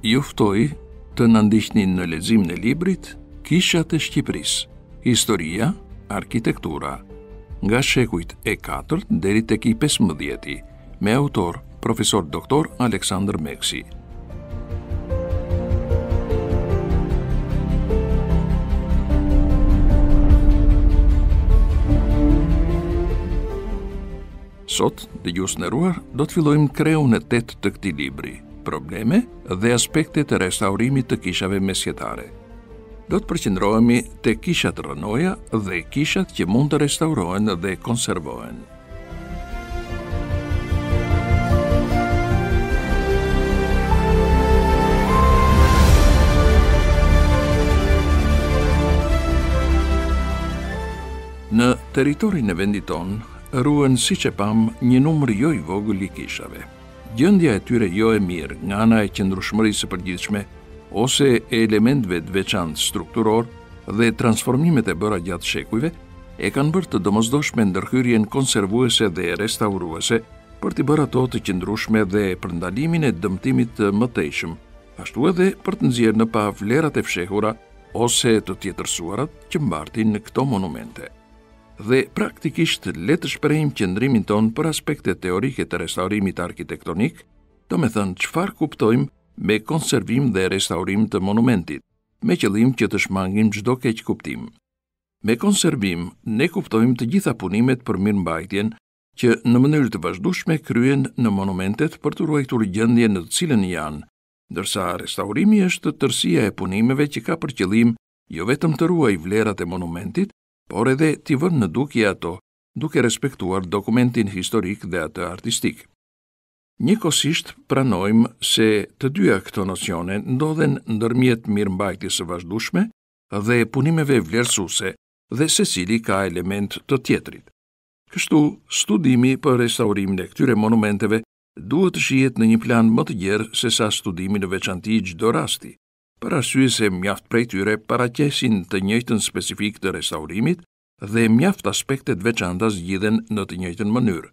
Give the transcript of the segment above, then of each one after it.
juftoj të nëndishtnin në lezim në librit Kisha të Shqipëris, Historia, Arkitektura, nga shekuit e 4 deri të ki 15 ti me autor Prof. Dr. Aleksandr Meksi. Sot, dhe gjusë në ruar, do të fillojmë kreun e tetë të këti libri probleme dhe aspektet të restaurimit të kishave mesjetare. Do të përqendrohemi te kishat rënoja dhe kishat që mund të restaurohen dhe konservohen. Në territorin e vendit tonë, rruen si që pam një numër jo i vogël i kishave gjëndja e tyre jo e mirë nga ana e qëndrushmërisë përgjithshme ose e elementve të veçantë strukturor dhe transformimet e bëra gjatë shekujve, e kanë bërë të domosdoshme ndërhyrjen konservuese dhe restauruese për të bërë ato të qëndrushme dhe përndalimin e dëmtimit të mëtejshëm, ashtu edhe për të nëzirë në pa vlerat e fshehura ose të tjetërsuarat që mbartin në këto monumente dhe praktikisht le të qëndrimin ton për aspektet teorike të restaurimit arkitektonik, do me thënë çfarë kuptojmë me konservim dhe restaurim të monumentit, me qëllim që të shmangim çdo keq kuptim. Me konservim ne kuptojmë të gjitha punimet për mirëmbajtjen që në mënyrë të vazhdueshme kryen në monumentet për të ruajtur gjendjen në të cilën janë, ndërsa restaurimi është tërësia e punimeve që ka për qëllim jo vetëm të ruajë vlerat e monumentit, por edhe t'i vënë në dukje ato, duke respektuar dokumentin historik dhe atë artistik. Njëkosisht pranojmë se të dyja këto nocione ndodhen ndërmjet mirëmbajtjes së vazhdueshme dhe punimeve vlerësuese dhe se cili ka element të tjetrit. Kështu, studimi për restaurimin e këtyre monumenteve duhet të shihet në një plan më të gjerë sesa studimi në veçanti çdo rasti për arsye se mjaft prej tyre paraqesin të njëjtën specifik të restaurimit dhe mjaft aspektet veçanta zgjidhen në të njëjtën mënyrë.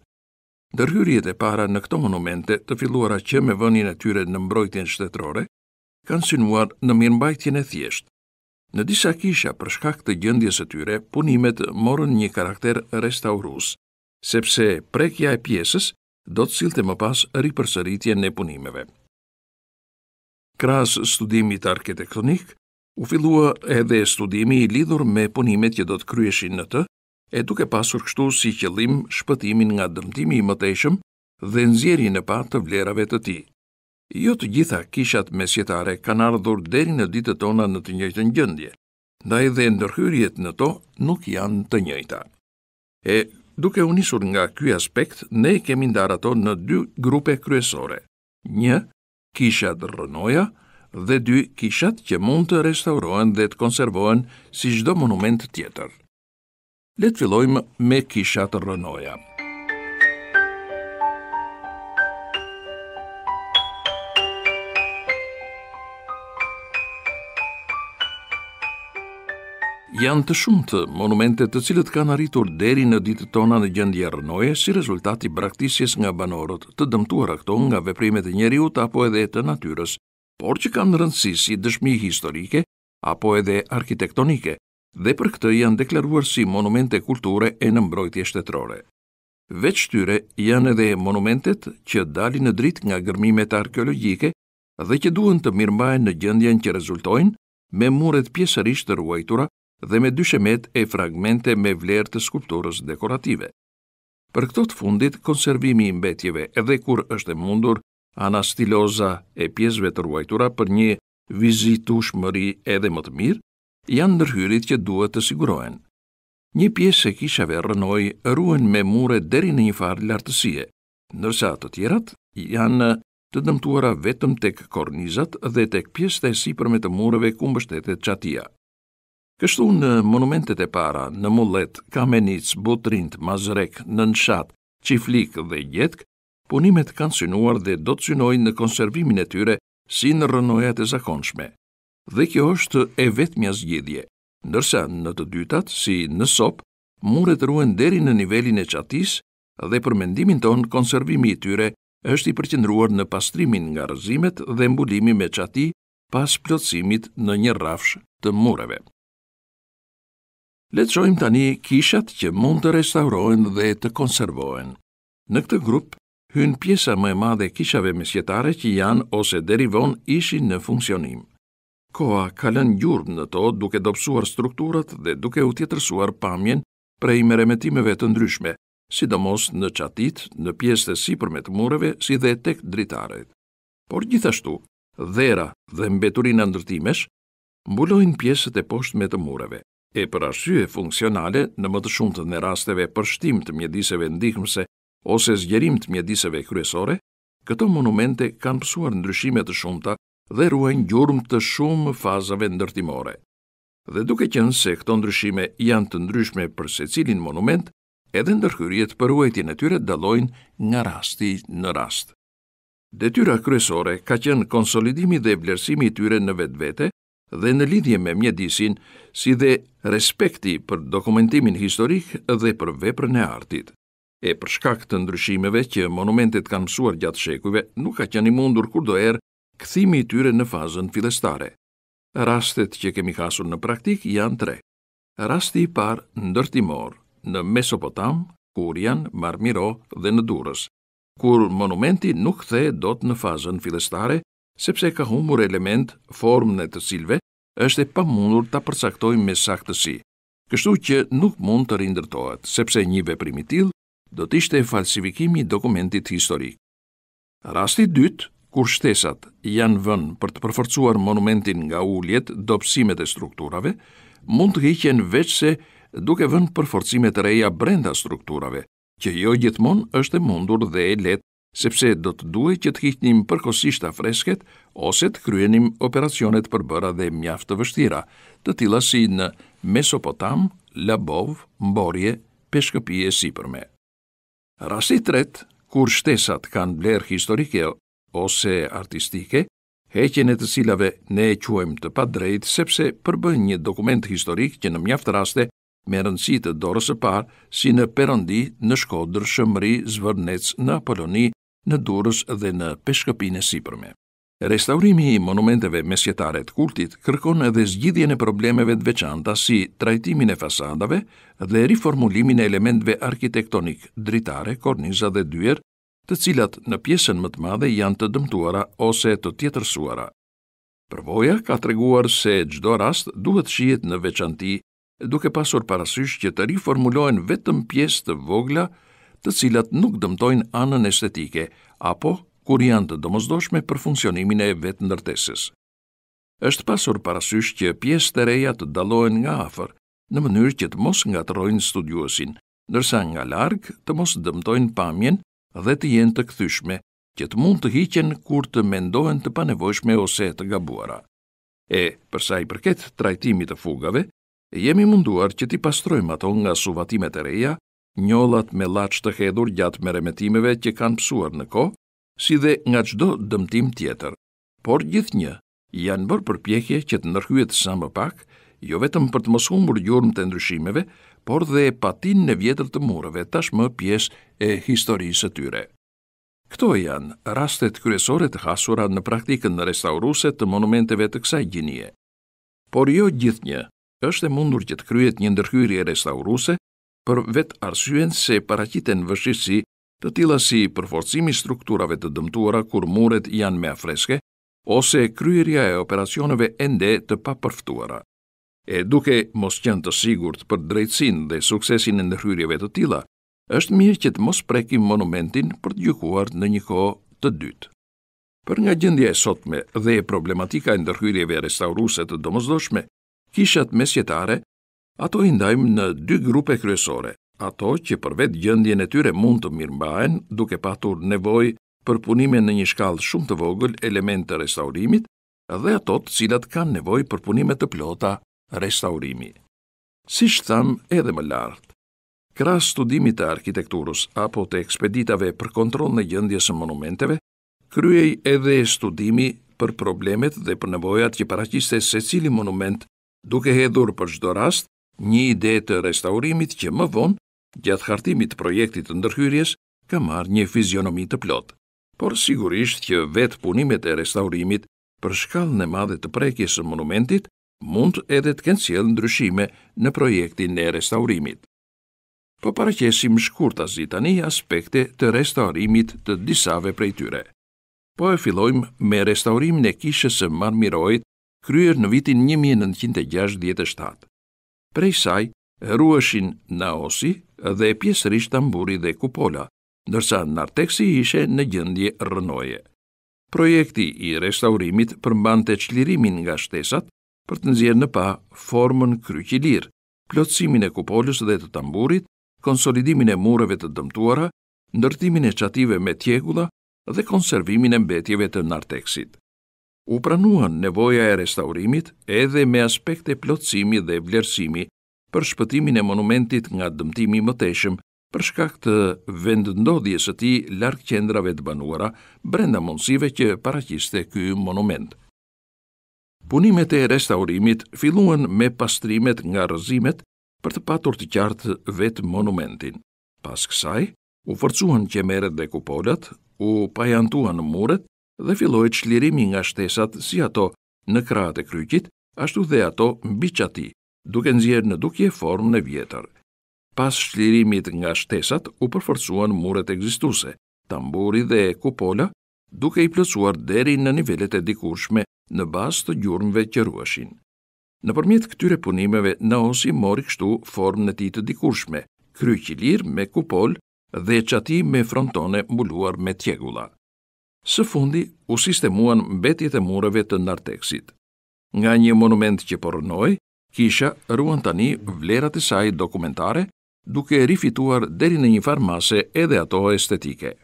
Ndërhyrjet e para në këto monumente, të filluara që me vënien e tyre në mbrojtjen shtetërore, kanë synuar në mirëmbajtjen e thjesht. Në disa kisha për shkak të gjendjes së tyre, punimet morën një karakter restaurus, sepse prekja e pjesës do të silte më pas ripërsëritjen e punimeve. Kras studimit arkitektonik, u fillua edhe studimi i lidhur me punimet që do të kryeshin në të, e duke pasur kështu si qëllim shpëtimin nga dëmtimi i mëtejshëm dhe nëzjeri në pa të vlerave të ti. Jo të gjitha kishat mesjetare kanë ardhur deri në ditë tona në të njëjtën gjëndje, da edhe ndërhyrjet në to nuk janë të njëjta. E duke unisur nga kjoj aspekt, ne kemi ndar ato në dy grupe kryesore. Një, kishat rënoja dhe dy kishat që mund të restaurohen dhe të konservohen si çdo monument tjetër. Le të fillojmë me kishat rënoja. Janë të shumë të monumente të cilët kanë arritur deri në ditë tona në gjendje rënoje si rezultat i braktisjes nga banorët të dëmtuar ato nga veprimet e njerëzit apo edhe të natyrës, por që kanë rëndësi si dëshmi historike apo edhe arkitektonike dhe për këtë janë deklaruar si monumente kulturore e në mbrojtje shtetërore. Veç tyre janë edhe monumentet që dalin në dritë nga gërmimet arkeologjike dhe që duhen të mirëmbajnë në gjendjen që rezultojnë me muret pjesërisht të ruajtura dhe me dy shemet e fragmente me vlerë të skulpturës dekorative. Për këto të fundit, konservimi i mbetjeve edhe kur është mundur ana stiloza e pjesëve të ruajtura për një vizitush mëri edhe më të mirë, janë ndërhyrit që duhet të sigurohen. Një pjesë e kishave rënoj rruen me mure deri në një farë lartësie, nërsa të tjerat janë të dëmtuara vetëm tek kornizat dhe tek pjesë të e si të mureve bështetet qatia. Kështu në monumentet e para, në Mullet, Kamenic, Botrind, Mazrek, Nënshat, Qiflik dhe Gjetk, punimet kanë synuar dhe do të synojnë në konservimin e tyre si në rënojat e zakonshme. Dhe kjo është e vetëmja zgjidhje, ndërsa në të dytat, si në sop, muret ruen deri në nivelin e qatis dhe për mendimin ton konservimi i tyre është i përqendruar në pastrimin nga rëzimet dhe mbulimi me qati pas plotësimit në një rafsh të mureve. Letëshojmë tani kishat që mund të restaurohen dhe të konservohen. Në këtë grup, hynë pjesa më e madhe kishave mesjetare që janë ose derivon ishin në funksionim. Koa kalën gjurë në to duke dopsuar strukturat dhe duke u tjetërsuar pamjen prej meremetimeve të ndryshme, sidomos në qatit, në pjesët si përmet mureve, si dhe tek dritaret. Por gjithashtu, dhera dhe mbeturin ndërtimesh, mbulojnë pjesët e poshtë me të mureve e për arshyje funksionale në më të të në rasteve për shtim të mjediseve ndihmëse ose zgjerim të mjediseve kryesore, këto monumente kanë pësuar ndryshimet të shumëta dhe ruajnë gjurëm të shumë fazave ndërtimore. Dhe duke qenë se këto ndryshime janë të ndryshme për se cilin monument, edhe ndërhyrjet për uajtin e tyre dalojnë nga rasti në rast. Detyra kryesore ka qenë konsolidimi dhe vlerësimi i tyre në vetë vete, dhe në lidhje me mjedisin, si dhe respekti për dokumentimin historik dhe për veprën e artit. E për shkak të ndryshimeve që monumentet kanë mësuar gjatë shekujve, nuk ka qenë mundur kur do erë kthimi i tyre në fazën fillestare. Rastet që kemi hasur në praktik janë tre. Rasti i parë ndërtimor në Mesopotam, Kurian, Marmiro dhe në Durrës, kur monumenti nuk kthehet dot në fazën fillestare, sepse ka humur element, formë në të cilve, është e pa mundur të përcaktoj me saktësi, kështu që nuk mund të rindërtohet, sepse një veprimitil do të ishte falsifikimi dokumentit historik. Rasti dytë, kur shtesat janë vën për të përforcuar monumentin nga ulljet dopsimet e strukturave, mund të hiqen veç se duke vën përforcimet reja brenda strukturave, që jo gjithmon është e mundur dhe e let sepse do të duhe që të hiqnim përkohësisht afreskët ose të kryenim operacionet përbëra dhe mjaft të vështira, të tilla si në Mesopotam, Labov, Mborje, Peshkëpije e Sipërme. Rasti i kur shtesat kanë vlerë historike ose artistike, heqjen e të cilave ne e quajmë të padrejt sepse përbën një dokument historik që në mjaft raste me rëndësi të dorës së parë si në Perëndi, në Shkodër, Shëmri, Zvërnec, në Apoloni, në Durrës dhe në Peshkëpinë e Sipërme. Restaurimi i monumenteve mesjetare të kultit kërkon edhe zgjidhjen e problemeve të veçanta si trajtimin e fasadave dhe riformulimin e elementeve arkitektonik, dritare, korniza dhe dyer, të cilat në pjesën më të madhe janë të dëmtuara ose të tjetërsuara. Përvoja ka treguar se çdo rast duhet shihet në veçanti, duke pasur parasysh që të riformulohen vetëm pjesë të vogla, të cilat nuk dëmtojnë anën estetike apo kur janë të domosdoshme për funksionimin e vetë ndërtesës. Është pasur parasysh që pjesë të reja të dalohen nga afër në mënyrë që të mos ngatrojnë studiosin, ndërsa nga larg të mos dëmtojnë pamjen dhe të jenë të kthyshme, që të mund të hiqen kur të mendohen të panevojshme ose të gabuara. E, përsa i përket trajtimit të fugave, jemi munduar që ti pastrojmë ato nga suvatimet e reja, njollat me llaç të hedhur gjatë merremetimeve që kanë psuar në kohë, si dhe nga çdo dëmtim tjetër. Por gjithnjë, janë bërë përpjekje që të ndërhyet sa më pak, jo vetëm për të mos humbur gjurmë të ndryshimeve, por dhe e patin në vjetër të murëve tashmë pjesë e historisë së tyre. Kto janë rastet kryesore të hasura në praktikën e restauruse të monumenteve të kësaj gjinie. Por jo gjithnjë është e mundur që të kryhet një ndërhyrje restauruse, për vetë arsyen se paraqiten vështirësi të tilla si përforcimi i strukturave të dëmtuara kur muret janë më afreske ose kryerja e operacioneve ende të papërftuara. E duke mos qenë të sigurt për drejtsinë dhe suksesin e ndërhyrjeve të tilla, është mirë që të mos prekim monumentin për të gjykuar në një kohë të dytë. Për nga gjendja e sotme dhe problematika e ndërhyrjeve restauruese të domosdoshme, kishat mesjetare Ato i ndajmë në dy grupe kryesore, ato që për vetë gjëndjen e tyre mund të mirëmbajen, duke patur nevoj për punime në një shkallë shumë të vogël element të restaurimit, dhe ato të cilat kanë nevoj për punime të plota restaurimi. Si shtham edhe më lartë, Kras studimit të arkitekturës apo të ekspeditave për kontrol në gjëndjes e monumenteve, kryej edhe studimi për problemet dhe për nevojat që paraciste se cili monument duke hedhur për gjdo rast, një ide të restaurimit që më vonë, gjatë hartimit projektit të ndërhyrjes, ka marrë një fizionomi të plot, Por sigurisht që vetë punimet e restaurimit për shkallë në madhe të prekjes e monumentit mund edhe të kënë cjellë ndryshime në projektin e restaurimit. Po paraqesim shkurta zitani aspekte të restaurimit të disave prej tyre. Po e fillojmë me restaurimin e kishës e marmirojt kryer në vitin 1967. Prej saj, rrueshin Naosi dhe pjesërisht Tamburi dhe Kupola, ndërsa Narteksi ishe në gjendje rënoje. Projekti i restaurimit përmbante çlirimin nga shtesat për të nxjerrë në pa formën kryqëlir, plotësimin e kupolës dhe të tamburit, konsolidimin e mureve të dëmtuara, ndërtimin e çative me tjegulla dhe konservimin e mbetjeve të narteksit u pranuan nevoja e restaurimit edhe me aspekte plotësimi dhe vlerësimi për shpëtimin e monumentit nga dëmtimi më teshëm për shkak të vendndodhjes së tij larg qendrave të banuara brenda mundësive që paraqiste ky monument. Punimet e restaurimit filluan me pastrimet nga rëzimet për të patur të qartë vetë monumentin. Pas kësaj, u forcuan qemeret dhe kupolat, u pajantuan muret dhe filloi çlirimi nga shtesat, si ato në krahët e kryqit, ashtu dhe ato mbi çati, duke nxjerrë në dukje formën e vjetër. Pas çlirimit nga shtesat u përforcuan muret ekzistuese, tamburi dhe kupola, duke i plëcuar deri në nivellet e dikurshme në bas të gjurmëve që ruashin. Në përmjet këtyre punimeve, Naosi mori kështu formën në ti të dikurshme, kryqilir me kupol dhe qati me frontone mbuluar me tjegulla. Së fundi, u sistemuan mbetjet e mureve të narteksit. Nga një monument që përnoj, kisha ruan tani vlerat e saj dokumentare, duke rifituar deri në një farmase edhe ato estetike.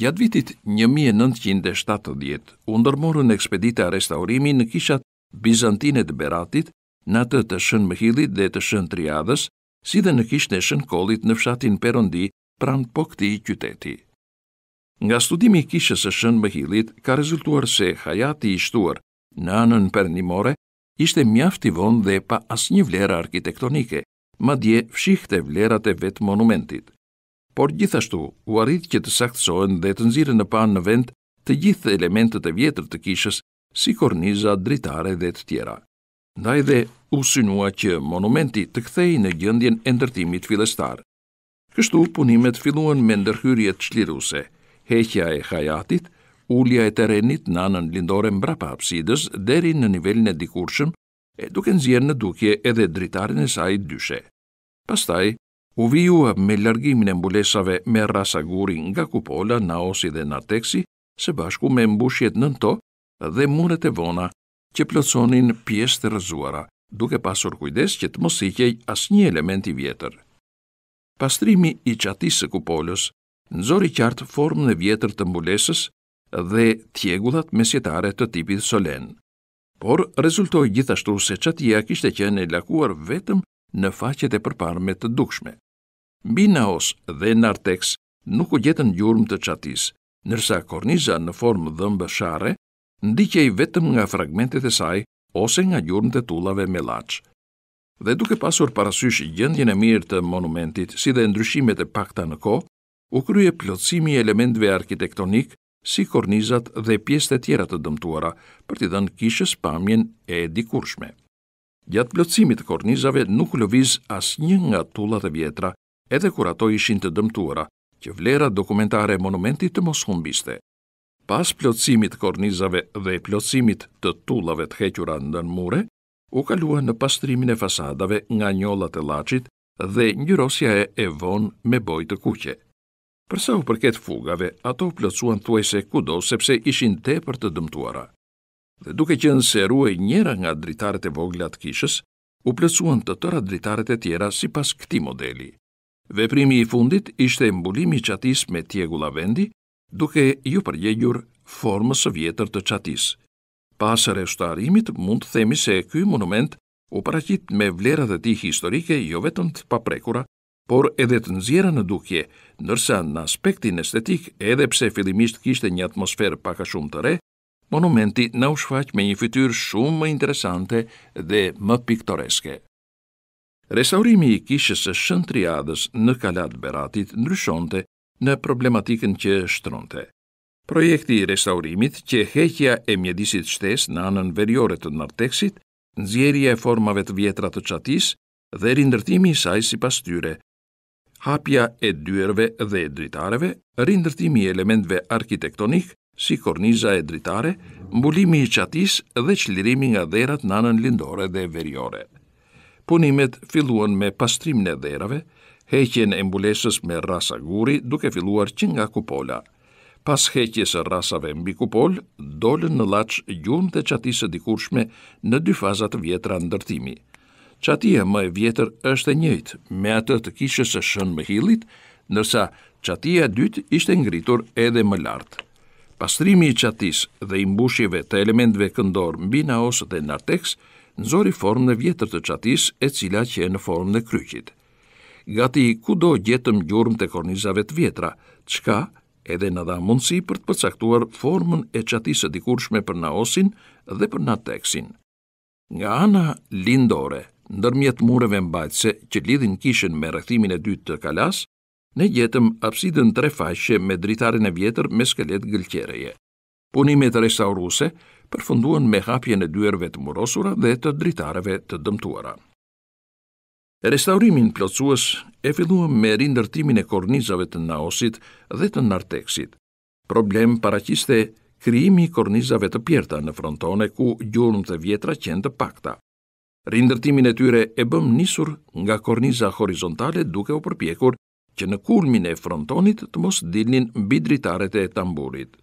Gjatë vitit 1970, undërmorën ekspedita restaurimi në kishat Bizantine të Beratit, në atë të shën Mëhilit dhe të shën Triadës, si dhe në kishën e shën Kolit në fshatin Perondi, pranë po këti qyteti. Nga studimi i kishës së shën Mbahilit ka rezultuar se hayati i shtuar në anën perëndimore ishte mjaft i vonë dhe pa asnjë vlerë arkitektonike, madje fshihte vlerat e vet monumentit. Por gjithashtu, u arrit që të saktësohen dhe të nxirren në pan në vend të gjithë elementët e vjetër të kishës, si korniza, dritare dhe të tjera. Ndaj dhe u synua që monumenti të kthej në gjëndjen e ndërtimit filestar. Kështu punimet filluan me ndërhyrjet qliruse heqja e hajatit, ulja e terenit në anën lindore mbrapa apsidës deri në nivelin e dikurshëm, e duke nxjerrë në dukje edhe dritaren e saj dyshe. Pastaj, u vijua me largimin e mbulesave me rasaguri nga kupola, naosi dhe narteksi, se bashku me mbushjet në to dhe muret e vona që ploconin pjesë të rëzuara, duke pasur kujdes që të mos as një element i vjetër. Pastrimi i qatisë kupolës nëzori qartë formë në vjetër të mbulesës dhe tjegullat mesjetare të tipit solen. Por, rezultoj gjithashtu se qatia kishte qenë e lakuar vetëm në faqet e përparme të dukshme. Mbi naos dhe narteks nuk u gjetën gjurëm të qatis, nërsa korniza në formë dhëmbë share, ndikej vetëm nga fragmentet e saj ose nga gjurëm të tullave me laqë dhe duke pasur parasysh gjendjen e mirë të monumentit si dhe ndryshimet e pakta në kohë, u krye plotësimi elementve arkitektonik si kornizat dhe pjeste tjera të dëmtuara për t'i dhenë kishës pamjen e dikurshme. Gjatë plotësimit të kornizave nuk lëviz as një nga tullat e vjetra edhe kur ato ishin të dëmtuara, që vlera dokumentare monumentit të mos humbiste. Pas plotësimit të kornizave dhe plotësimit të tullave të hequra ndën mure, u kalua në pastrimin e fasadave nga njollat e lachit dhe njërosja e evon me boj të kuqe. Përsa u përket fugave, ato u plëcuan thuaj se kudo, sepse ishin te për të dëmtuara. Dhe duke që nëseru e njera nga dritarët e voglat kishës, u plëcuan të tëra dritarët e tjera si pas këti modeli. Veprimi i fundit ishte mbulimi qatis me tjegula vendi, duke ju përgjegjur formës së vjetër të qatis. Pas arrestarimit, mund të themi se ky monument u paraqit me vlerat e tij historike jo vetëm të paprekura, por edhe të nxjerra në dukje, ndërsa në aspektin estetik, edhe pse fillimisht kishte një atmosferë pak a shumë të re, monumenti na u shfaq me një fytyrë shumë më interesante dhe më piktoreske. Restaurimi i kishës së Shëntriadës në Kalat Beratit ndryshonte në problematikën që shtronte. Projekti i restaurimit që heqja e mjedisit shtes në anën veriore të narteksit, nxjerrja e formave të vjetra të çatis dhe rindërtimi i saj sipas tyre, hapja e dyerve dhe e dritareve, rindërtimi i elementve arkitektonik, si korniza e dritare, mbulimi i qatis dhe qlirimi nga dherat nanën lindore dhe veriore. Punimet filluan me pastrimin e dherave, heqjen e mbulesës me rasa guri duke filluar që nga kupola. Pas heqjes e rasave mbi kupol, dolën në laqë gjumë të qatisë dikurshme në dy fazat vjetra ndërtimi – qatia më e vjetër është e njëjtë me atë të kishës së shën më hillit, ndërsa qatia e dytë ishte ngritur edhe më lartë. Pastrimi i qatis dhe i mbushjeve të elementve këndor mbi naos dhe narteks nëzori formë në vjetër të qatis e cila që në formë në kryqit. Gati ku do gjetëm gjurëm të kornizave të vjetra, qka edhe në dha mundësi për të përcaktuar formën e qatisë dikurshme për naosin dhe për narteksin. Nga ana lindore, ndërmjet mureve mbajtëse që lidhin kishën me rëthimin e dytë të kalas, ne gjetëm apsidën tre fashe me dritarin e vjetër me skelet gëlqereje. Punimet restauruse përfunduan me hapjen e dyerve të murosura dhe të dritareve të dëmtuara. Restaurimin plotësues e filluam me rindërtimin e kornizave të naosit dhe të narteksit. Problem paraqiste krijimi i kornizave të pjerta në frontone ku gjurmët e vjetra qenë të pakta rindërtimin e tyre e bëm nisur nga korniza horizontale duke u përpjekur që në kulmin e frontonit të mos dilnin dritaret e tamburit.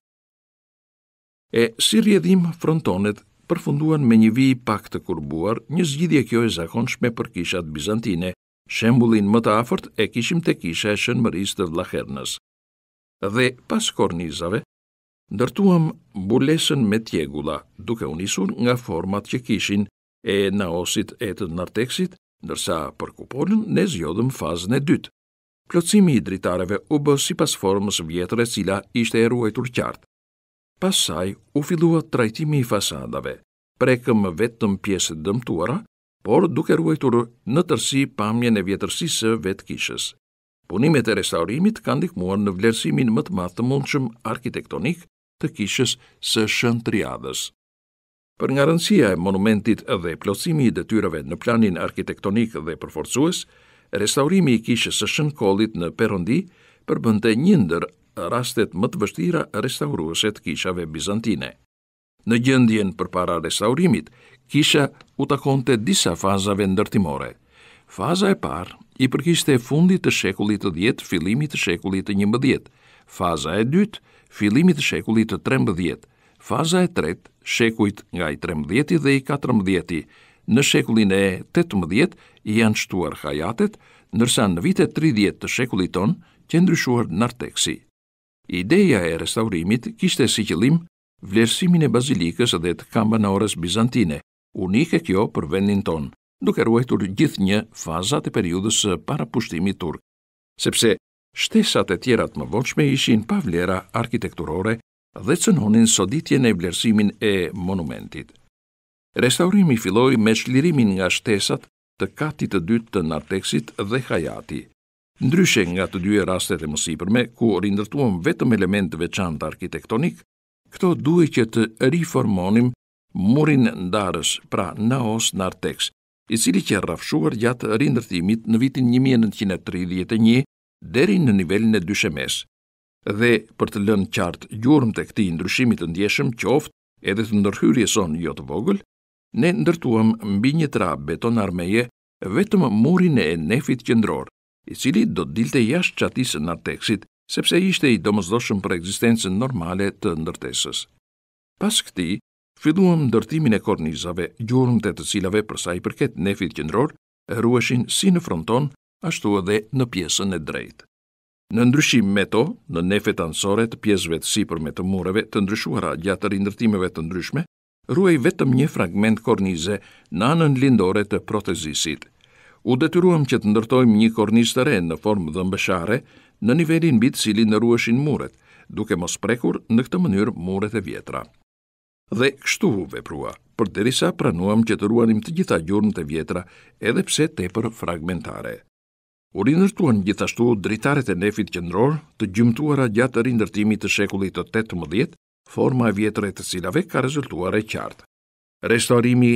E si rjedhim frontonet përfunduan me një vij pak të kurbuar, një zgjidhje kjo e zakonshme për kishat bizantine, shembullin më të afërt e kishim te kisha e shënmërisë të Vllahernës. Dhe pas kornizave, ndërtuam bulesën me tjegulla, duke u nisur nga format që kishin e naosit e të narteksit, nërsa për kupolën ne zjodhëm fazën e dytë. Plotësimi i dritareve u bë si pas formës vjetër e cila ishte e ruajtur qartë. Pas saj u fillua trajtimi i fasadave, prekëm vetëm pjesët dëmtuara, por duke ruajtur në tërsi pamjen e vjetërsisë vetë kishës. Punimet e restaurimit kanë dikmuar në vlerësimin më të matë të mundshëm arkitektonik të kishës së shën triadës. Për nga rëndësia e monumentit dhe plosimi i detyreve në planin arkitektonik dhe përforcues, restaurimi i kishës së shënkollit në Perondi përbënte njëndër rastet më të vështira restauruese të kishave bizantine. Në gjendjen për para restaurimit, kisha u takonte disa fazave ndërtimore. Faza e parë i përkiste fundit të shekullit të djetë, filimit të shekullit të njëmbëdjetë, faza e dytë, filimit të shekullit të trembëdjetë, Faza e tretë, shekujt nga i 13-ti dhe i 14-ti, në shekullin e 18 janë shtuar hajatet, ndërsa në vitet 30 të shekullit tonë që ndryshuar në Arteksi. Ideja e restaurimit kishte si qëllim vlerësimin e bazilikës dhe të kamba bizantine, unike kjo për vendin tonë, duke ruajtur gjithë një fazat e periudës para pushtimi turk, sepse shtesat e tjerat më voqme ishin pa vlera arkitekturore dhe cënonin soditjen e vlerësimin e monumentit. Restaurimi filloi me shlirimin nga shtesat të katit të dytë të narteksit dhe hajati, ndryshe nga të dy e rastet e mësipërme, ku rindërtuam vetëm element të veçant arkitektonik, këto duhe që të riformonim murin ndarës pra naos nartex, i cili që rrafshuar gjatë rindërtimit në vitin 1931 deri në nivelin e dyshemes dhe për të lënë qartë gjurëm të këti ndryshimit të ndjeshëm qoftë edhe të ndërhyrje son jo të vogël, ne ndërtuam mbi një tra beton armeje vetëm murin e nefit qëndror, i cili do të dilte jashtë qatisë në teksit, sepse ishte i domëzdoshëm për eksistencën normale të ndërtesës. Pas këti, filluam ndërtimin e kornizave, gjurëm të të cilave përsa i përket nefit qëndror, rrueshin si në fronton, ashtu edhe në pjesën e drejtë. Në ndryshim me to, në nefet ansore të pjesëve të sipër me të mureve të ndryshuara gjatë rindërtimeve të ndryshme, ruaj vetëm një fragment kornize në anën lindore të protezisit. U detyruam që të ndërtojmë një kornizë të re në formë dhëmbëshare në nivelin mbi të cilin ndërrueshin muret, duke mos prekur në këtë mënyrë muret e vjetra. Dhe kështu veprua, përderisa pranuam që të ruanim të gjitha gjurmët e vjetra, edhe pse tepër fragmentare. U rindërtuan gjithashtu dritaret e nefit qëndror të gjymtuara gjatë rindërtimit të shekullit të 18, forma e vjetre të cilave ka rezultuar e qartë. Restorimi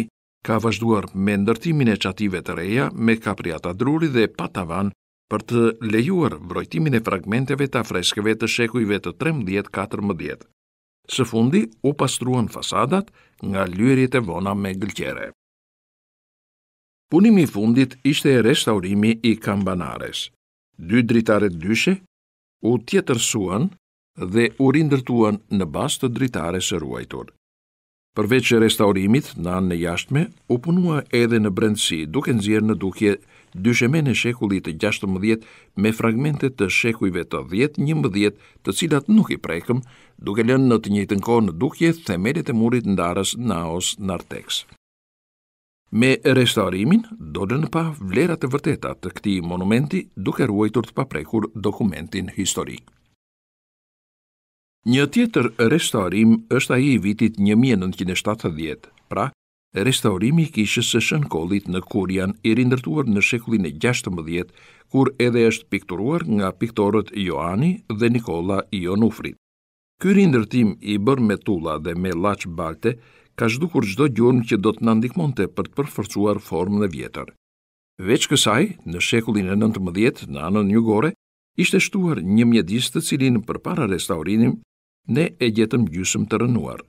ka vazhduar me ndërtimin e qative të reja me kapriata druri dhe patavan për të lejuar vrojtimin e fragmenteve të afreskëve të shekujve të 13-14. Së fundi u pastruan fasadat nga lyrit e vona me gëlqere. Punimi i fundit ishte e restaurimi i kambanares. Dy dritare dyshe u tjetërsuan dhe u rindërtuan në bas të dritare së ruajtur. Përveç e restaurimit, në anë në jashtme, u punua edhe në brendësi duke nëzirë në dukje dysheme në shekullit të gjashtë me fragmentet të shekujve të dhjetë një të cilat nuk i prekëm duke lënë në të njëtën kohë në dukje themelit e murit ndarës naos nartekës. Me restaurimin, dodën pa vlerat e vërtetat të këti monumenti duke ruajtur të paprekur dokumentin historik. Një tjetër restaurim është aji i vitit 1970, pra restaurimi kishës së shënkollit në Kurian i rindërtuar në shekullin e 16, kur edhe është pikturuar nga piktorët Joani dhe Nikola Ionufrit. Ky rindërtim i bërë me tula dhe me laq balte, ka zhdukur çdo gjurmë që do të na ndihmonte për të përforcuar formën e vjetër. Veç kësaj, në shekullin e 19, në anën jugore, ishte shtuar një mjedis të cilin për para restaurinim ne e gjetëm gjysëm të rënuar.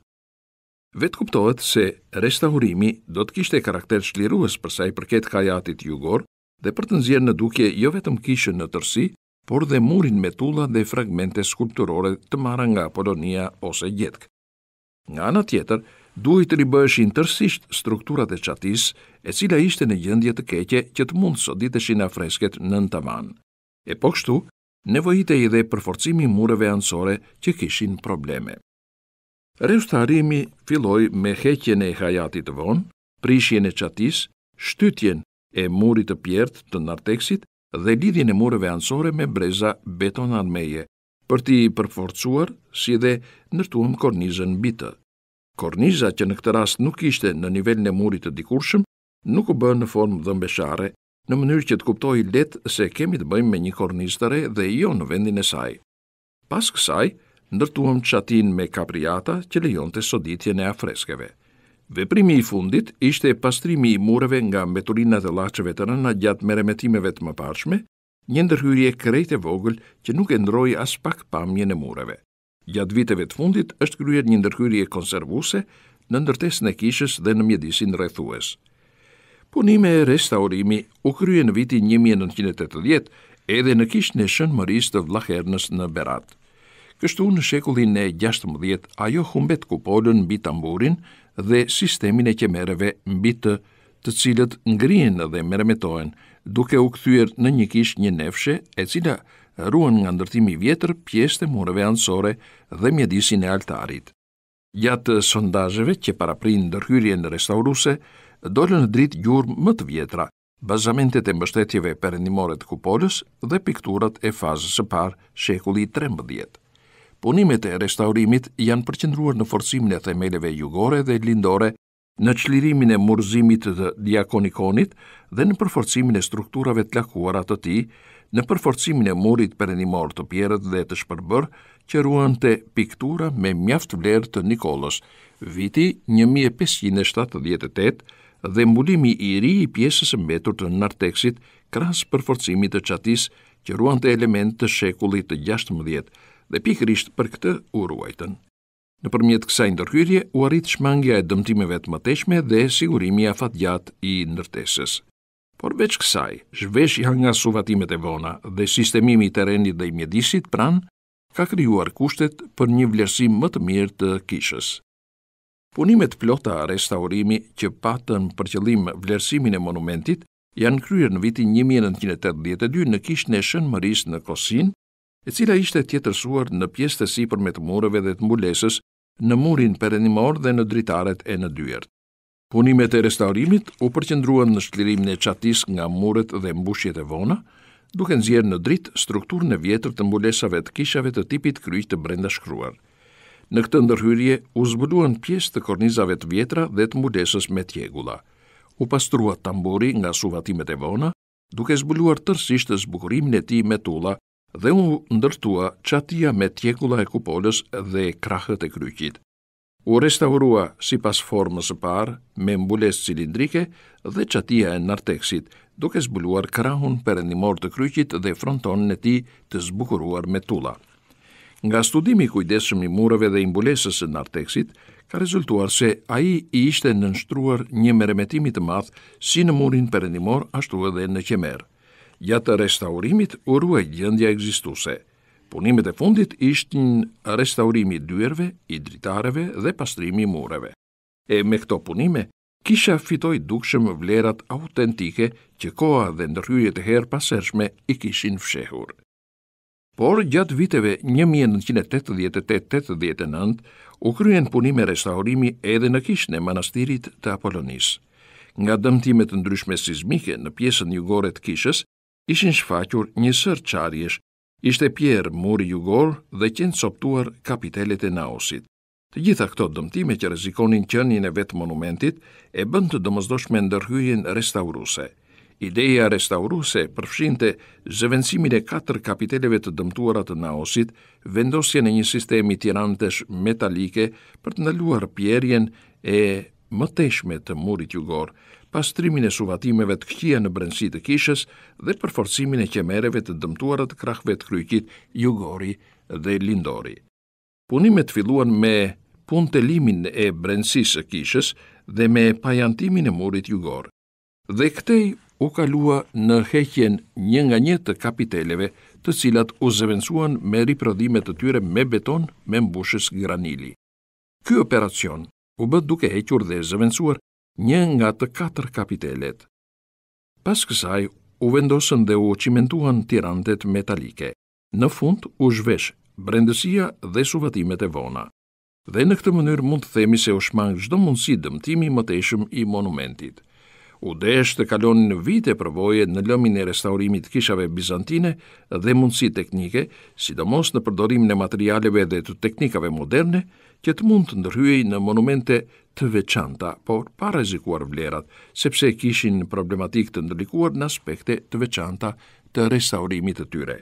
Vetë kuptohet se restaurimi do të kishte karakter shlirues përsa i përket kajatit jugor dhe për të nëzjerë në duke jo vetëm kishë në tërsi, por dhe murin me tulla dhe fragmente skulpturore të mara nga Polonia ose gjetëk. Nga anë tjetër, duhet të ribëshin tërsisht strukturat e qatis e cila ishte në gjëndje të keqe që të mund së ditë shina fresket në në tavan. E po kështu, nevojite i dhe përforcimi mureve ansore që kishin probleme. Reustarimi filloj me heqjen e hajatit të vonë, prishjen e qatis, shtytjen e murit të pjertë të narteksit dhe lidhjen e mureve ansore me breza beton armeje, për ti përforcuar si dhe nërtuam kornizën bitët. Korniza që në këtë rast nuk ishte në nivelin e murit të dikurshëm, nuk u bë në formë dhëmbëshare, në mënyrë që të kuptohi lehtë se kemi të bëjmë me një kornizë të re dhe jo në vendin e saj. Pas kësaj, ndërtuam çatin me kapriata që lejonte soditjen e afreskeve. Veprimi i fundit ishte pastrimi i mureve nga mbeturinat e llaçeve të rëna gjatë merremetimeve të mëparshme, një ndërhyrje krejt e vogël që nuk e ndroi as pak pamjen e mureve. Gjatë viteve të fundit është kryer një ndërhyrje konservuese në ndërtesën e kishës dhe në mjedisin rrethues. Punime e restaurimi u kryen në vitin 1980 edhe në kishën e shën mëris të vlahernës në Berat. Kështu në shekullin e 16, ajo humbet kupollën mbi tamburin dhe sistemin e qemereve mbi të të cilët ngrinë dhe meremetohen, duke u këthyër në një kishë një nefshe e cila ruan nga ndërtimi i vjetër pjesë të mureve anësore dhe mjedisin e altarit. Gjatë sondazheve që paraprin ndërhyrje në restauruse, dolën në dritë gjurmë më të vjetra, bazamentet e mbështetjeve perëndimore të kupolës dhe pikturat e fazës së parë shekulli 13. Punimet e restaurimit janë përqendruar në forcimin e themeleve jugore dhe lindore, në çlirimin e murrëzimit të diakonikonit dhe në përforcimin e strukturave të lakuara të tij, në përforcimin e murit perenimor të pjerët dhe të shpërbër, që ruan të piktura me mjaft vlerë të Nikolos, viti 1578 dhe mbulimi i ri i pjesës mbetur të narteksit kras përforcimit të qatis që ruan të element të shekullit të 16 dhe pikrisht për këtë u ruajtën. Në përmjet kësa ndërhyrje, u arrit shmangja e dëmtimeve të mëteshme dhe sigurimi a fatjat i nërteses por veç kësaj, zhveshja nga suvatimet e vona dhe sistemimi të rendit dhe i mjedisit pran, ka kryuar kushtet për një vlerësim më të mirë të kishës. Punimet plota a restaurimi që patën për qëllim vlerësimin e monumentit janë kryer në vitin 1982 në kishën e shënë mëris në Kosin, e cila ishte tjetërsuar në pjesë të si për me të mureve dhe të mbulesës në murin perenimor dhe në dritaret e në dyert. Punimet e restaurimit u përqendruan në shlirimin e çatis nga muret dhe mbushjet e vona, duke nxjerrë në dritë strukturën e vjetër të mbulesave të kishave të tipit kryq të brenda shkruar. Në këtë ndërhyrje u zbuluan pjesë të kornizave të vjetra dhe të mbulesës me tjegulla. U pastrua tambori nga suvatimet e vona, duke zbuluar tërësisht të zbukurimin e ti me tula dhe u ndërtua qatia me tjekula e kupolës dhe krahët e kryqit u restaurua si pas formës parë me mbules cilindrike dhe qatia e narteksit, duke zbuluar krahun për endimor të kryqit dhe fronton e ti të zbukuruar me tula. Nga studimi kujdeshëm i mureve dhe imbulesës e narteksit, ka rezultuar se aji i ishte nënshtruar një meremetimi të madhë si në murin për ashtu edhe në qemer. Gjatë restaurimit, urua gjëndja egzistuse – Punimet e fundit ishtë një restaurimi dyerve, i dritareve dhe pastrimi mureve. E me këto punime, kisha fitoj dukshëm vlerat autentike që koa dhe ndërhyjet e her pasershme i kishin fshehur. Por gjatë viteve 1988-89 u kryen punime restaurimi edhe në kishën e manastirit të Apollonis. Nga dëmtimet ndryshme sismike në pjesën jugore të kishës, ishin shfaqur një sër çarjesh Ishte pjerë muri jugor dhe qenë soptuar kapitelet e naosit. Të gjitha këto dëmtime që rezikonin qënjën e vetë monumentit, e bënd të dëmëzdosh me ndërhyjën restauruse. Ideja restauruse përfshinte zëvencimin e katër kapiteleve të dëmtuarat të naosit, vendosje në një sistemi tirantesh metalike për të nëlluar pjerjen e mëteshme të murit jugor, pastrimin e suvatimeve të këqia në brendësi të kishës dhe përforcimin e qemereve të dëmtuarat të krahve të kryqit jugori dhe lindori. Punimet filluan me puntelimin të limin e brendësi së kishës dhe me pajantimin e murit jugor. Dhe këtej u kalua në heqjen një nga një të kapiteleve të cilat u zëvencuan me riprodhimet të tyre me beton me mbushës granili. Ky operacion u bët duke hequr dhe zëvencuar një nga të katër kapitelet. Pas kësaj, u vendosën dhe u qimentuan tirantet metalike. Në fund, u zhvesh brendësia dhe suvatimet e vona. Dhe në këtë mënyrë mund të themi se u shmangë gjdo mundësi dëmtimi më i monumentit. U desh të kalonin vite përvoje në lëmin e restaurimit kishave bizantine dhe mundësi teknike, sidomos në përdorim në materialeve dhe të teknikave moderne, që të mund të ndërhyej në monumente të veçanta, por pa rrezikuar vlerat, sepse kishin problematik të ndërlikuar në aspekte të veçanta të restaurimit të tyre.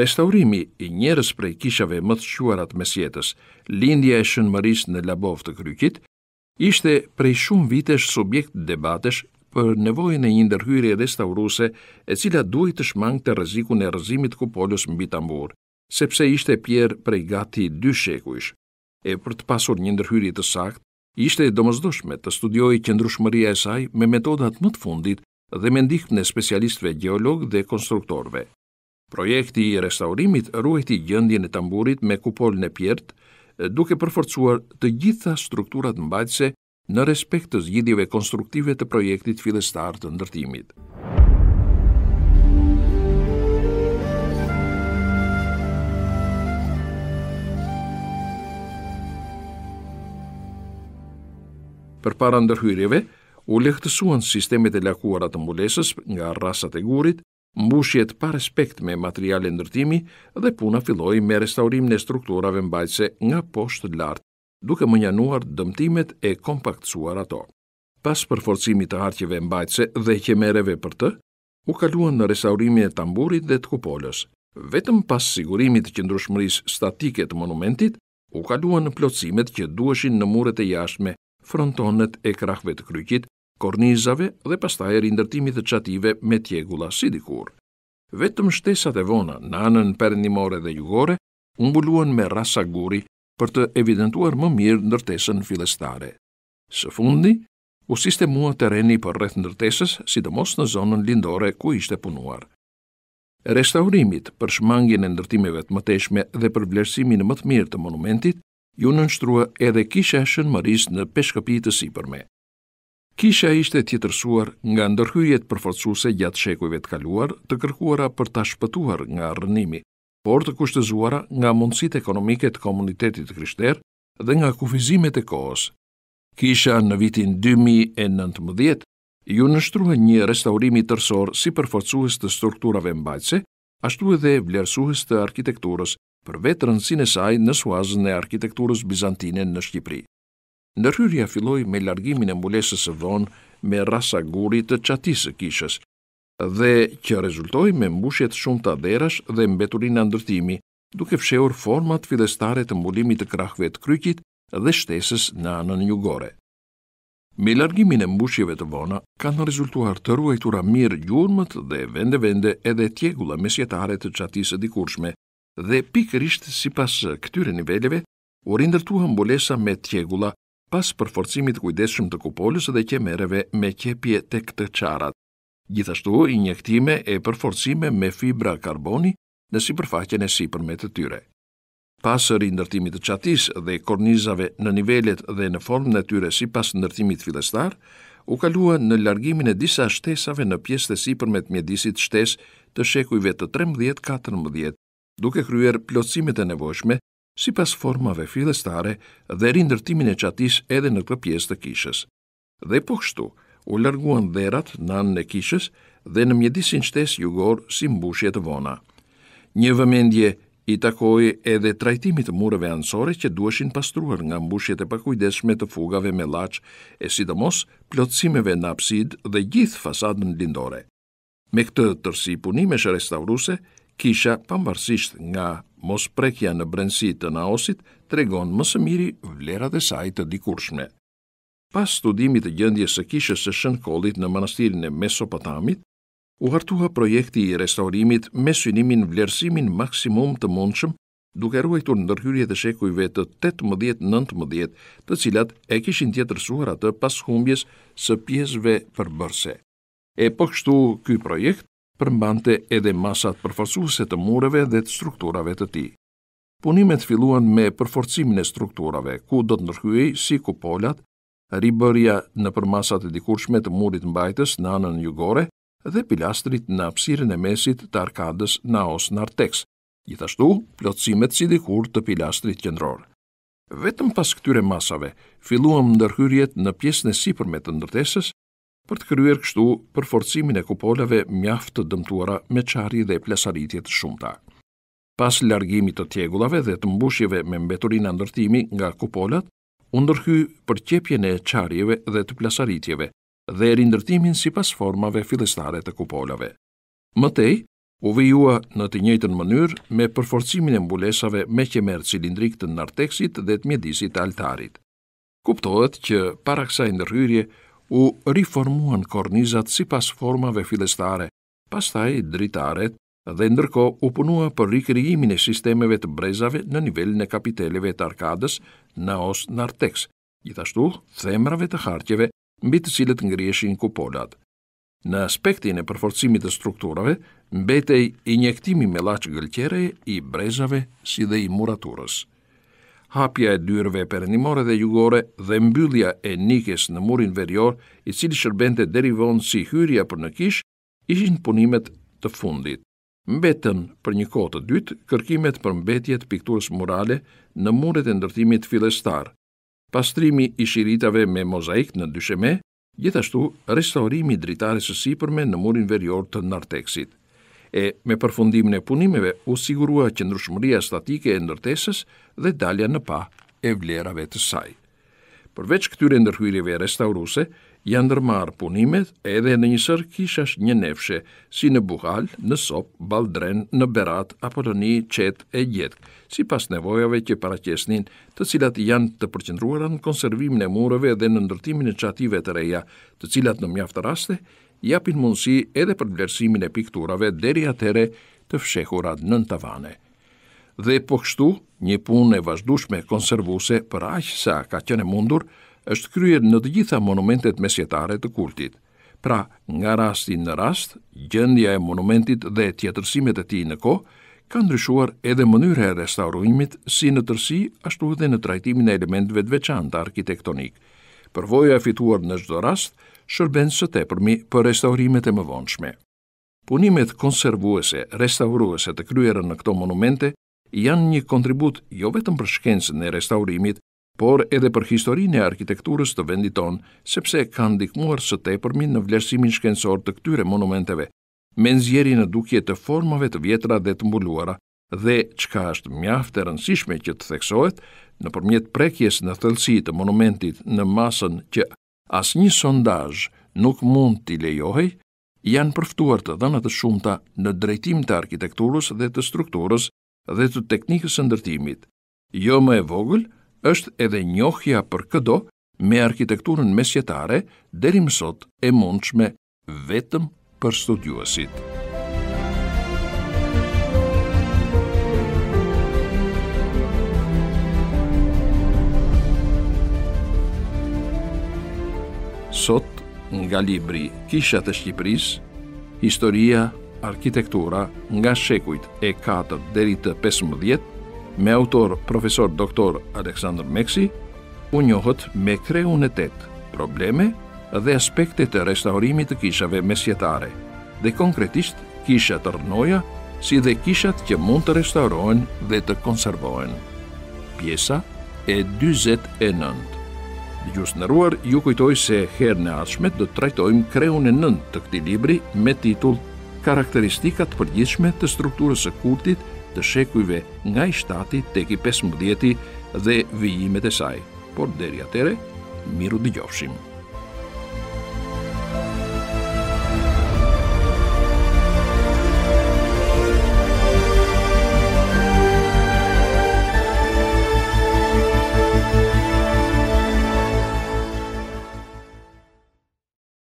Restaurimi i njerës prej kishave më të shuarat mesjetës, lindja e shënëmëris në labov të krykit, ishte prej shumë vitesh subjekt debatesh për nevojën e një ndërhyri restauruse e cila duhet të shmang të rëzikun e rëzimit kupolës mbi tambur, sepse ishte pjerë prej gati dy shekuish e për të pasur një ndërhyrje të sakt, ishte e domëzdoshme të studioj qëndrushmëria e saj me metodat më të fundit dhe me ndihmën e specialistëve geolog dhe konstruktorëve. Projekti i restaurimit ruajti gjendjen e tamburit me kupolën e pjertë, duke përforcuar të gjitha strukturat mbajtëse në respekt të zgjidhjeve konstruktive të projektit fillestar të ndërtimit. për para ndërhyrjeve, u lehtësuan sistemet e lakuarat të mbulesës nga rasat e gurit, mbushjet pa respekt me materiale ndërtimi dhe puna filloi me restaurim në strukturave mbajtse nga poshtë lartë, duke më njanuar dëmtimet e kompaktsuar ato. Pas përforcimit të arqeve mbajtse dhe kjemereve për të, u kaluan në restaurimi e tamburit dhe të kupolës. Vetëm pas sigurimit që ndrushmëris statike të monumentit, u kaluan në plotësimet që duëshin në muret e jashme, frontonet e krahve të kryqit, kornizave dhe pastaj rindërtimit të qative me tjegula si dikur. Vetëm shtesat e vona, nanën perendimore dhe jugore, umbuluan me rasa guri për të evidentuar më mirë ndërtesën filestare. Së fundi, u sistemua tereni për rreth ndërtesës, sidomos në zonën lindore ku ishte punuar. Restaurimit për shmangin e ndërtimeve të mëteshme dhe për vlerësimin më të mirë të monumentit, ju në nështrua edhe kisha e shënë mëris në peshkapit të sipërme. Kisha ishte tjetërsuar nga ndërhyjet përforcuse gjatë shekujve të kaluar të kërkuara për ta shpëtuar nga rënimi, por të kushtëzuara nga mundësit ekonomike të komunitetit kryshter dhe nga kufizimet e kohës. Kisha në vitin 2019 ju nështruhe një restaurimi tërsor si përforcuhis të strukturave mbajtse, ashtu edhe vlerësuhes të arkitekturës, për vetë rëndësin e saj në suazën e arkitekturës bizantine në Shqipëri. Nërhyrja filloi me largimin e mbulesës së vonë me rasa guri të qatisë kishës dhe që rezultoi me mbushjet shumë të aderash dhe mbeturin e ndërtimi, duke fsheur format fidestare të mbulimit të krahve të kryqit dhe shtesës në anën jugore. Me largimin e mbushjeve të vona, kanë rezultuar të ruajtura mirë gjurmët dhe vende-vende edhe tjegula mesjetare të qatisë dikurshme, dhe pikërisht si pas eh, këtyre niveleve, u rindërtuha mbulesa me tjegula pas përforcimit kujdeshëm të kupolës dhe kemereve me kjepje të këtë qarat. Gjithashtu, injektime e përforcime me fibra karboni në si përfaqen e si përmet të tyre. Pas rindërtimit të qatis dhe kornizave në nivellet dhe në formë në tyre si pas nëndërtimit filestar, u kalua në largimin e disa shtesave në pjesë të si përmet mjedisit shtes të shekujve të 13-14 duke kryer plotësimet e nevojshme si pas formave filestare dhe rindërtimin e qatis edhe në këtë pjesë të kishës. Dhe po kështu, u larguan dherat në anë në kishës dhe në mjedisin qtes jugor si mbushje të vona. Një vëmendje i takoi edhe trajtimit mureve ansore që duashin pastruar nga mbushjet e pakujdeshme të fugave me lach e sidomos plotësimeve në apsid dhe gjithë fasadën lindore. Me këtë tërsi punimesh e restauruse, kisha pambarsisht nga mos prekja në brendësi të naosit, tregon më së miri vlerat e saj të dikurshme. Pas studimit të gjendjes së kishës së Shënkollit në manastirin e Mesopotamit, u hartua projekti i restaurimit me synimin vlerësimin maksimum të mundshëm, duke ruajtur ndërhyrjet e shekujve të 18-19, të cilat e kishin tjetërsuar atë pas humbjes së pjesëve përbërëse. E po kështu ky projekt përmbante edhe masat përforcuese të mureve dhe të strukturave të tij. Punimet filluan me përforcimin e strukturave, ku do të ndërhyej si kupolat, ribërja në përmasat e dikurshme të murit mbajtës në anën jugore dhe pilastrit në apsiren e mesit të arkadës në os narteks, gjithashtu plotësimet si dikur të pilastrit qëndror. Vetëm pas këtyre masave, filluam ndërhyrjet në pjesën e sipërme të ndërtesës, për të kryer kështu për forcimin e kupolave mjaft të dëmtuara me qari dhe plesaritje të shumta. Pas largimit të tjegullave dhe të mbushjeve me mbeturin ndërtimi nga kupolat, undërhy për qepjen e qarjeve dhe të plesaritjeve dhe rindërtimin si pas formave filistare të kupolave. Mëtej, u në të njëjtën mënyrë me përforcimin e mbulesave me qemer cilindrik të narteksit dhe të mjedisit të altarit. Kuptohet që para kësa ndërhyrje, u riformuan kornizat si pas formave filestare, pastaj dritaret dhe ndërko u punua për rikrijimin e sistemeve të brezave në nivelin e kapiteleve të arkadës në os narteks, gjithashtu themrave të harqeve mbi të cilët ngrieshin kupolat. Në aspektin e përforcimit të strukturave, mbetej injektimi me laqë gëlqere i brezave si dhe i muraturës hapja e dyrëve perenimore dhe jugore dhe mbyllja e nikes në murin verjor, i cili shërbente derivon si hyrja për në kish, ishin punimet të fundit. Mbetën për një kohë të dytë kërkimet për mbetjet pikturës murale në muret e ndërtimit filestar, pastrimi i shiritave me mozaik në dysheme, gjithashtu restaurimi dritare së sipërme në murin verjor të narteksit. E me përfundimin e punimeve u sigurua qëndrushmëria statike e ndërtesës dhe dalja në pa e vlerave të saj. Përveç këtyre ndërhyrjeve restauruse, janë ndërmarë punimet edhe në një sër kishash një nefshe, si në Buhal, në Sop, Baldren, në Berat, Apoloni, çet e gjetë, si pas nevojave që paraqesnin të cilat janë të përqendruara në konservimin e mureve dhe në ndërtimin e qative të reja, të cilat në mjaftë raste, japin mundësi edhe për vlerësimin e pikturave deri atere të fshehurat në tavane. Dhe po kështu, Një punë e vazhdushme konservuse për aqë sa ka qene mundur, është kryer në të gjitha monumentet mesjetare të kultit. Pra, nga rasti në rast, gjendja e monumentit dhe tjetërsimet e ti në kohë, ka ndryshuar edhe mënyrë e restaurimit si në tërsi ashtu edhe në trajtimin e elementve të veçanta arkitektonik. Përvoja e fituar në çdo rast shërben së përmi për restaurimet e mëvonshme. Punimet konservuese, restauruese të kryera në këto monumente janë një kontribut jo vetëm për shkencën e restaurimit, por edhe për historinë e arkitekturës të vendit tonë, sepse kanë ndikmuar së tepërmi në vlerësimin shkencor të këtyre monumenteve, me nxjerrje në dukje të formave të vjetra dhe të mbuluara, dhe çka është mjaft e rëndësishme që të theksohet nëpërmjet prekjes në thellësi të monumentit në masën që asnjë sondazh nuk mund t'i lejohej, janë përftuar të dhëna të shumta në drejtim të arkitekturës dhe të strukturës dhe të teknikës së ndërtimit. Jo më e vogël është edhe njohja për këdo me arkitekturën mesjetare deri më sot e mundshme vetëm për studiuesit. Sot nga libri Kishat e Shqipërisë, historia arkitektura nga shekujt e 4 deri të 15 me autor profesor doktor Aleksandr Meksi u njohët me kreun e tet probleme dhe aspekte të restaurimit të kishave mesjetare dhe konkretisht kisha të rënoja si dhe kishat që mund të restaurohen dhe të konservohen pjesa e 29 Gjusë në ruar, ju kujtoj se her në ashmet dhe të trajtojmë kreun e nëndë të këti libri me titull karakteristikat përgjithshme të strukturës e kurtit të shekujve nga i 7 të eki 15-ti dhe vijimet e saj. Por, deri atere, miru dëgjofshimë.